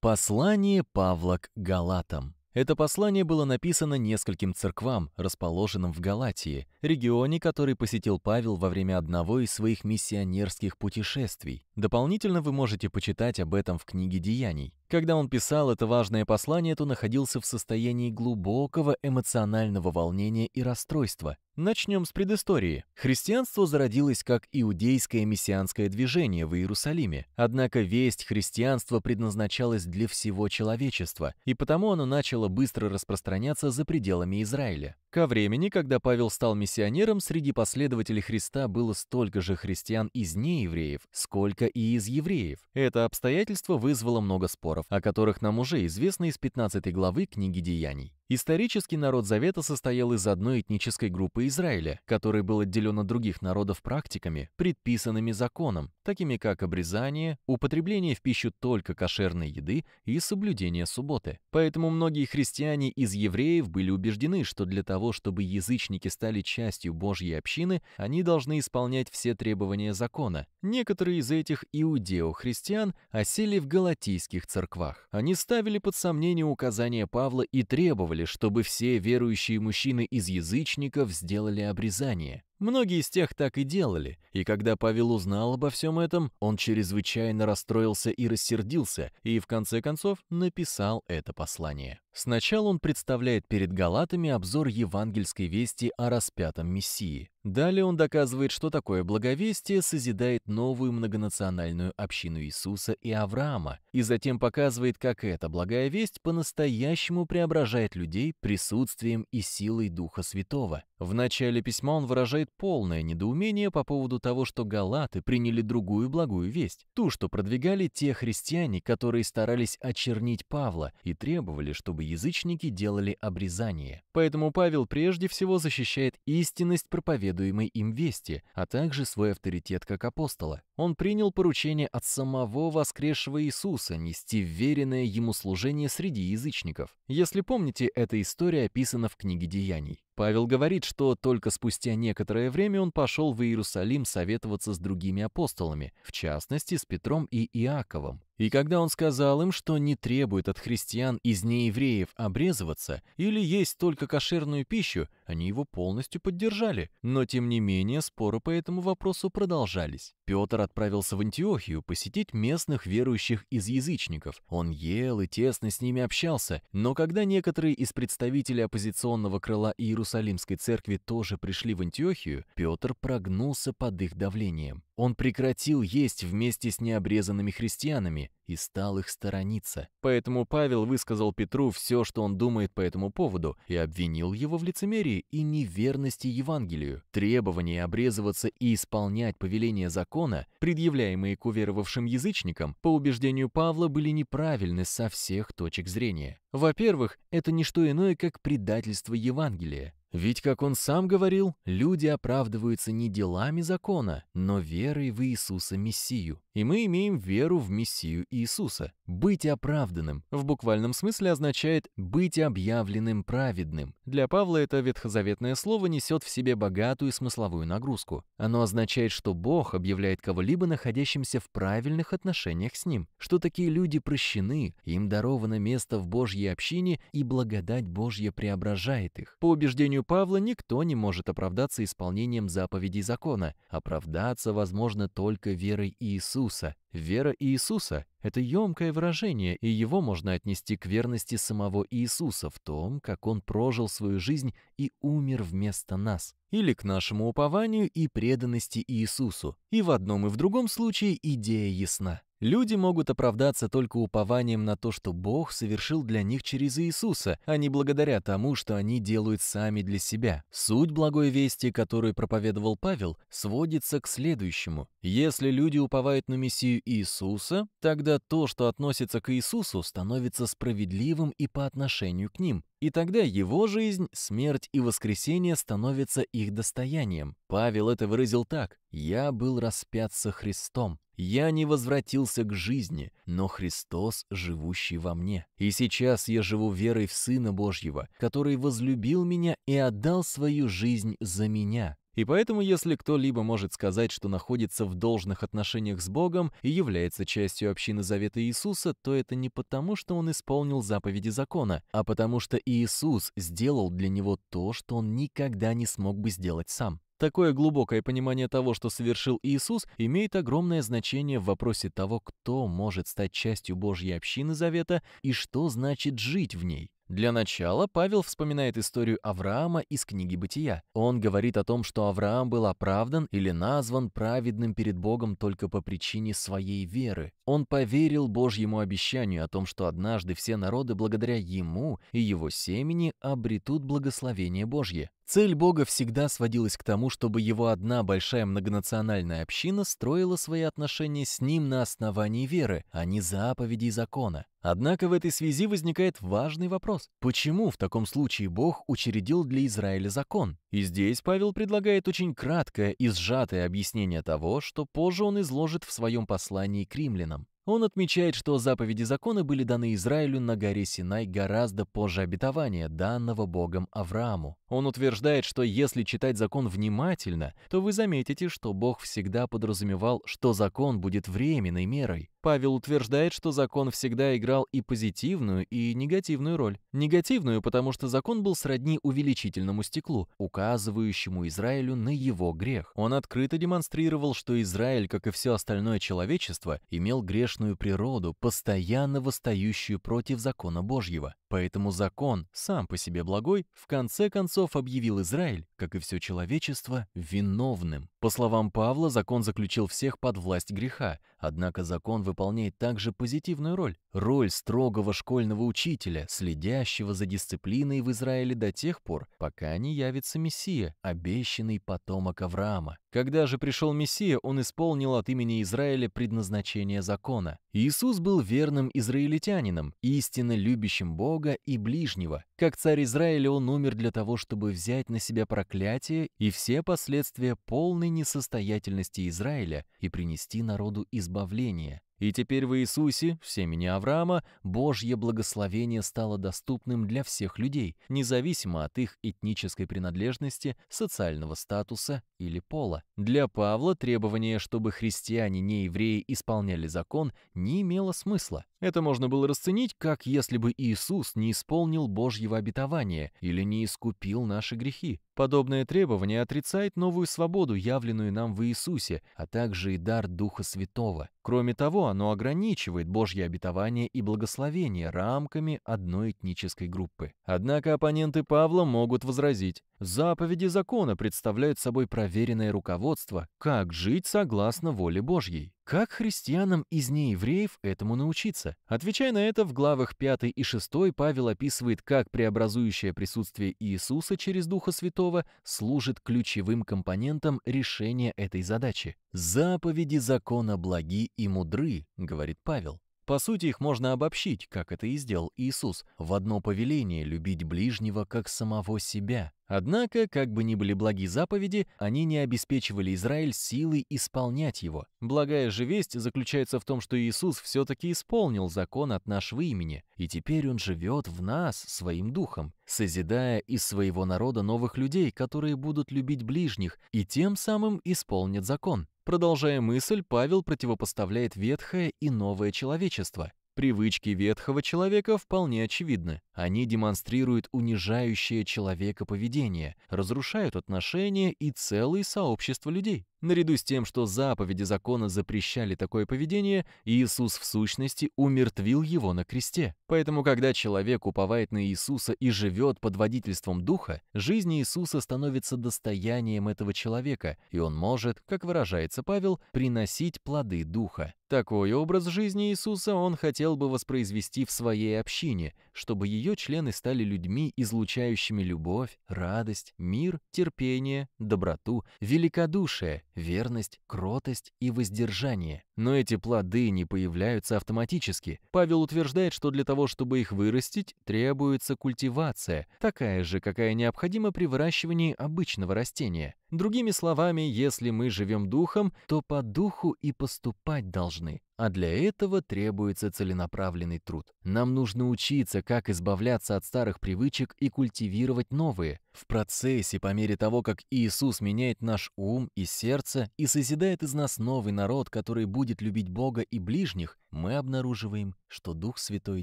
Послание Павла к Галатам. Это послание было написано нескольким церквам, расположенным в Галатии, регионе, который посетил Павел во время одного из своих миссионерских путешествий. Дополнительно вы можете почитать об этом в книге «Деяний». Когда он писал это важное послание, то находился в состоянии глубокого эмоционального волнения и расстройства. Начнем с предыстории. Христианство зародилось как иудейское мессианское движение в Иерусалиме. Однако весть христианства предназначалась для всего человечества, и потому оно начало быстро распространяться за пределами Израиля. Ко времени, когда Павел стал миссионером, среди последователей Христа было столько же христиан из неевреев, сколько и из евреев. Это обстоятельство вызвало много споров разговоров, о которых нам уже известно из 15 главы книги Деяний. Исторически народ Завета состоял из одной этнической группы Израиля, который был отделен от других народов практиками, предписанными законом, такими как обрезание, употребление в пищу только кошерной еды и соблюдение субботы. Поэтому многие христиане из евреев были убеждены, что для того, чтобы язычники стали частью Божьей общины, они должны исполнять все требования закона. Некоторые из этих иудео-христиан осели в галатийских церквах. Они ставили под сомнение указания Павла и требовали, потребовали, чтобы все верующие мужчины из язычников сделали обрезание. Многие из тех так и делали, и когда Павел узнал обо всем этом, он чрезвычайно расстроился и рассердился, и в конце концов написал это послание. Сначала он представляет перед галатами обзор евангельской вести о распятом Мессии. Далее он доказывает, что такое благовестие созидает новую многонациональную общину Иисуса и Авраама, и затем показывает, как эта благая весть по-настоящему преображает людей присутствием и силой Духа Святого. В начале письма он выражает полное недоумение по поводу того, что галаты приняли другую благую весть, ту, что продвигали те христиане, которые старались очернить Павла и требовали, чтобы язычники делали обрезание. Поэтому Павел прежде всего защищает истинность проповедуемой им вести, а также свой авторитет как апостола. Он принял поручение от самого воскресшего Иисуса нести веренное ему служение среди язычников. Если помните, эта история описана в книге Деяний. Павел говорит, что только спустя некоторое время он пошел в Иерусалим советоваться с другими апостолами, в частности, с Петром и Иаковом. И когда он сказал им, что не требует от христиан из неевреев обрезываться или есть только кошерную пищу, они его полностью поддержали. Но тем не менее споры по этому вопросу продолжались. Петр отправился в Антиохию посетить местных верующих из язычников. Он ел и тесно с ними общался, но когда некоторые из представителей оппозиционного крыла Иерусалимской церкви тоже пришли в Антиохию, Петр прогнулся под их давлением. Он прекратил есть вместе с необрезанными христианами и стал их сторониться. Поэтому Павел высказал Петру все, что он думает по этому поводу, и обвинил его в лицемерии и неверности Евангелию. Требование обрезываться и исполнять повеления закона, предъявляемые к уверовавшим язычникам, по убеждению Павла были неправильны со всех точек зрения. Во-первых, это не что иное, как предательство Евангелия. Ведь, как он сам говорил, люди оправдываются не делами закона, но верой в Иисуса Мессию и мы имеем веру в Мессию Иисуса. Быть оправданным в буквальном смысле означает «быть объявленным праведным». Для Павла это ветхозаветное слово несет в себе богатую смысловую нагрузку. Оно означает, что Бог объявляет кого-либо находящимся в правильных отношениях с Ним, что такие люди прощены, им даровано место в Божьей общине, и благодать Божья преображает их. По убеждению Павла, никто не может оправдаться исполнением заповедей закона. Оправдаться возможно только верой Иисуса Иисуса. Вера Иисуса — это емкое выражение, и его можно отнести к верности самого Иисуса в том, как он прожил свою жизнь и умер вместо нас. Или к нашему упованию и преданности Иисусу. И в одном и в другом случае идея ясна. Люди могут оправдаться только упованием на то, что Бог совершил для них через Иисуса, а не благодаря тому, что они делают сами для себя. Суть благой вести, которую проповедовал Павел, сводится к следующему. Если люди уповают на Мессию Иисуса, тогда то, что относится к Иисусу, становится справедливым и по отношению к ним. И тогда его жизнь, смерть и воскресение становятся их достоянием. Павел это выразил так «Я был распят со Христом». Я не возвратился к жизни, но Христос, живущий во мне. И сейчас я живу верой в Сына Божьего, который возлюбил меня и отдал свою жизнь за меня. И поэтому, если кто-либо может сказать, что находится в должных отношениях с Богом и является частью общины Завета Иисуса, то это не потому, что он исполнил заповеди закона, а потому что Иисус сделал для него то, что он никогда не смог бы сделать сам. Такое глубокое понимание того, что совершил Иисус, имеет огромное значение в вопросе того, кто может стать частью Божьей общины Завета и что значит жить в ней. Для начала Павел вспоминает историю Авраама из книги «Бытия». Он говорит о том, что Авраам был оправдан или назван праведным перед Богом только по причине своей веры. Он поверил Божьему обещанию о том, что однажды все народы благодаря ему и его семени обретут благословение Божье. Цель Бога всегда сводилась к тому, чтобы его одна большая многонациональная община строила свои отношения с ним на основании веры, а не заповедей закона. Однако в этой связи возникает важный вопрос. Почему в таком случае Бог учредил для Израиля закон? И здесь Павел предлагает очень краткое и сжатое объяснение того, что позже он изложит в своем послании к римлянам. Он отмечает, что заповеди закона были даны Израилю на горе Синай гораздо позже обетования, данного Богом Аврааму. Он утверждает, что если читать закон внимательно, то вы заметите, что Бог всегда подразумевал, что закон будет временной мерой, Павел утверждает, что закон всегда играл и позитивную, и негативную роль. Негативную, потому что закон был сродни увеличительному стеклу, указывающему Израилю на его грех. Он открыто демонстрировал, что Израиль, как и все остальное человечество, имел грешную природу, постоянно восстающую против закона Божьего. Поэтому закон, сам по себе благой, в конце концов объявил Израиль, как и все человечество, виновным. По словам Павла, закон заключил всех под власть греха, однако закон выполнял выполняет также позитивную роль. Роль строгого школьного учителя, следящего за дисциплиной в Израиле до тех пор, пока не явится Мессия, обещанный потомок Авраама. Когда же пришел Мессия, он исполнил от имени Израиля предназначение закона. Иисус был верным израильтянином, истинно любящим Бога и ближнего. Как царь Израиля он умер для того, чтобы взять на себя проклятие и все последствия полной несостоятельности Израиля и принести народу избавление. И теперь в Иисусе, в семени Авраама, Божье благословение стало доступным для всех людей, независимо от их этнической принадлежности, социального статуса или пола. Для Павла требование, чтобы христиане, не евреи, исполняли закон, не имело смысла. Это можно было расценить, как если бы Иисус не исполнил Божьего обетования или не искупил наши грехи. Подобное требование отрицает новую свободу, явленную нам в Иисусе, а также и дар Духа Святого. Кроме того, оно ограничивает Божье обетование и благословение рамками одной этнической группы. Однако оппоненты Павла могут возразить. Заповеди закона представляют собой проверенное руководство, как жить согласно воле Божьей. Как христианам из неевреев этому научиться? Отвечая на это, в главах 5 и 6 Павел описывает, как преобразующее присутствие Иисуса через Духа Святого служит ключевым компонентом решения этой задачи. «Заповеди закона благи и мудры», — говорит Павел. По сути, их можно обобщить, как это и сделал Иисус, в одно повеление любить ближнего как самого себя. Однако, как бы ни были благи заповеди, они не обеспечивали Израиль силой исполнять его. Благая же весть заключается в том, что Иисус все-таки исполнил закон от нашего имени, и теперь Он живет в нас своим духом, созидая из своего народа новых людей, которые будут любить ближних и тем самым исполнят закон. Продолжая мысль, Павел противопоставляет ветхое и новое человечество, Привычки ветхого человека вполне очевидны. Они демонстрируют унижающее человека поведение, разрушают отношения и целые сообщества людей. Наряду с тем, что заповеди закона запрещали такое поведение, Иисус в сущности умертвил его на кресте. Поэтому, когда человек уповает на Иисуса и живет под водительством Духа, жизнь Иисуса становится достоянием этого человека, и он может, как выражается Павел, приносить плоды Духа. Такой образ жизни Иисуса он хотел бы воспроизвести в своей общине, чтобы ее члены стали людьми, излучающими любовь, радость, мир, терпение, доброту, великодушие, верность, кротость и воздержание. Но эти плоды не появляются автоматически. Павел утверждает, что для того, чтобы их вырастить, требуется культивация, такая же, какая необходима при выращивании обычного растения. Другими словами, если мы живем духом, то по духу и поступать должны. А для этого требуется целенаправленный труд. Нам нужно учиться, как избавляться от старых привычек и культивировать новые. В процессе, по мере того, как Иисус меняет наш ум и сердце и созидает из нас новый народ, который будет любить Бога и ближних, мы обнаруживаем, что Дух Святой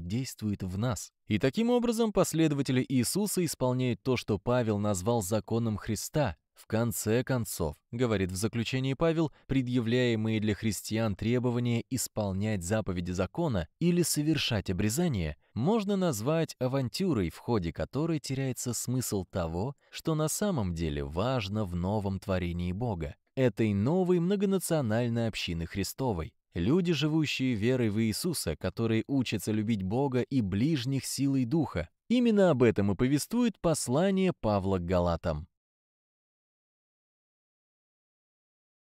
действует в нас. И таким образом последователи Иисуса исполняют то, что Павел назвал законом Христа, в конце концов, говорит в заключении Павел, предъявляемые для христиан требования исполнять заповеди закона или совершать обрезание можно назвать авантюрой, в ходе которой теряется смысл того, что на самом деле важно в новом творении Бога, этой новой многонациональной общины Христовой. Люди, живущие верой в Иисуса, которые учатся любить Бога и ближних силой Духа. Именно об этом и повествует послание Павла к Галатам.